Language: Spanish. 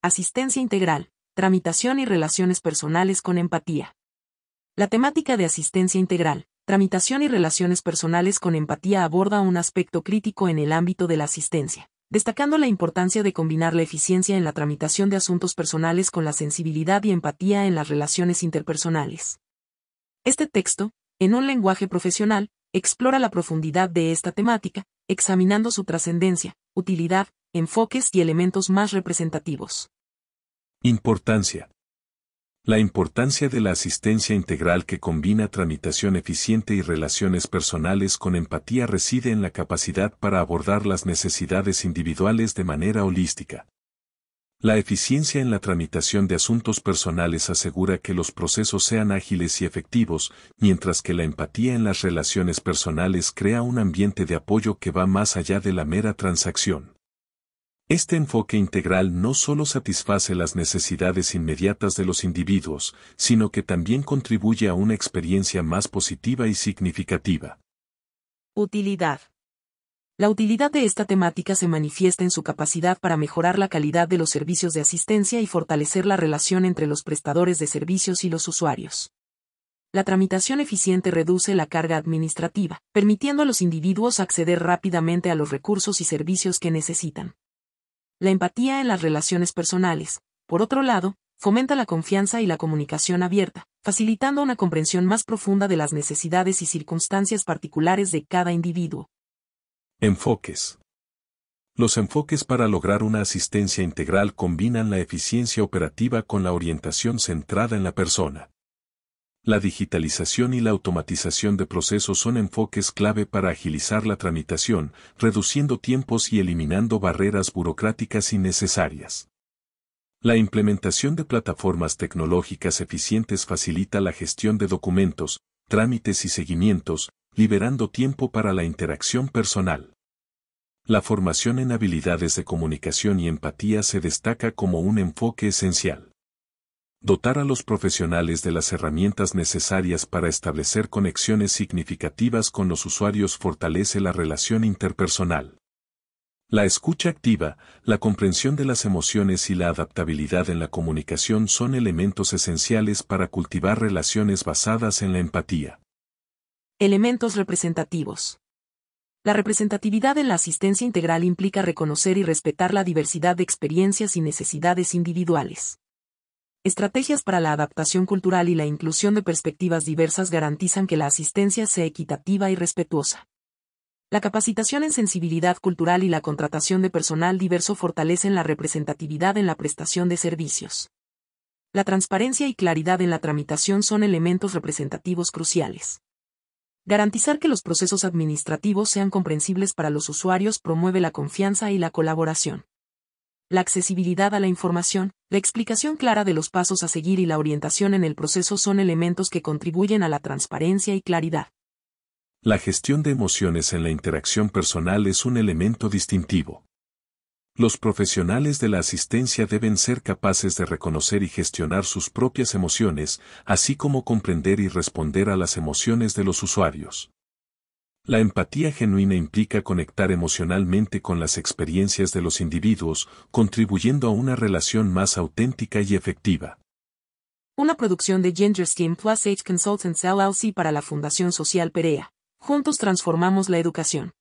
Asistencia integral, tramitación y relaciones personales con empatía. La temática de asistencia integral, tramitación y relaciones personales con empatía aborda un aspecto crítico en el ámbito de la asistencia, destacando la importancia de combinar la eficiencia en la tramitación de asuntos personales con la sensibilidad y empatía en las relaciones interpersonales. Este texto, en un lenguaje profesional, explora la profundidad de esta temática, examinando su trascendencia, utilidad, enfoques y elementos más representativos. Importancia. La importancia de la asistencia integral que combina tramitación eficiente y relaciones personales con empatía reside en la capacidad para abordar las necesidades individuales de manera holística. La eficiencia en la tramitación de asuntos personales asegura que los procesos sean ágiles y efectivos, mientras que la empatía en las relaciones personales crea un ambiente de apoyo que va más allá de la mera transacción. Este enfoque integral no solo satisface las necesidades inmediatas de los individuos, sino que también contribuye a una experiencia más positiva y significativa. Utilidad. La utilidad de esta temática se manifiesta en su capacidad para mejorar la calidad de los servicios de asistencia y fortalecer la relación entre los prestadores de servicios y los usuarios. La tramitación eficiente reduce la carga administrativa, permitiendo a los individuos acceder rápidamente a los recursos y servicios que necesitan. La empatía en las relaciones personales, por otro lado, fomenta la confianza y la comunicación abierta, facilitando una comprensión más profunda de las necesidades y circunstancias particulares de cada individuo. Enfoques. Los enfoques para lograr una asistencia integral combinan la eficiencia operativa con la orientación centrada en la persona. La digitalización y la automatización de procesos son enfoques clave para agilizar la tramitación, reduciendo tiempos y eliminando barreras burocráticas innecesarias. La implementación de plataformas tecnológicas eficientes facilita la gestión de documentos, trámites y seguimientos, liberando tiempo para la interacción personal. La formación en habilidades de comunicación y empatía se destaca como un enfoque esencial dotar a los profesionales de las herramientas necesarias para establecer conexiones significativas con los usuarios fortalece la relación interpersonal. La escucha activa, la comprensión de las emociones y la adaptabilidad en la comunicación son elementos esenciales para cultivar relaciones basadas en la empatía. Elementos representativos. La representatividad en la asistencia integral implica reconocer y respetar la diversidad de experiencias y necesidades individuales. Estrategias para la adaptación cultural y la inclusión de perspectivas diversas garantizan que la asistencia sea equitativa y respetuosa. La capacitación en sensibilidad cultural y la contratación de personal diverso fortalecen la representatividad en la prestación de servicios. La transparencia y claridad en la tramitación son elementos representativos cruciales. Garantizar que los procesos administrativos sean comprensibles para los usuarios promueve la confianza y la colaboración la accesibilidad a la información, la explicación clara de los pasos a seguir y la orientación en el proceso son elementos que contribuyen a la transparencia y claridad. La gestión de emociones en la interacción personal es un elemento distintivo. Los profesionales de la asistencia deben ser capaces de reconocer y gestionar sus propias emociones, así como comprender y responder a las emociones de los usuarios. La empatía genuina implica conectar emocionalmente con las experiencias de los individuos, contribuyendo a una relación más auténtica y efectiva. Una producción de Gender Skin Plus Age Consultants LLC para la Fundación Social Perea. Juntos transformamos la educación.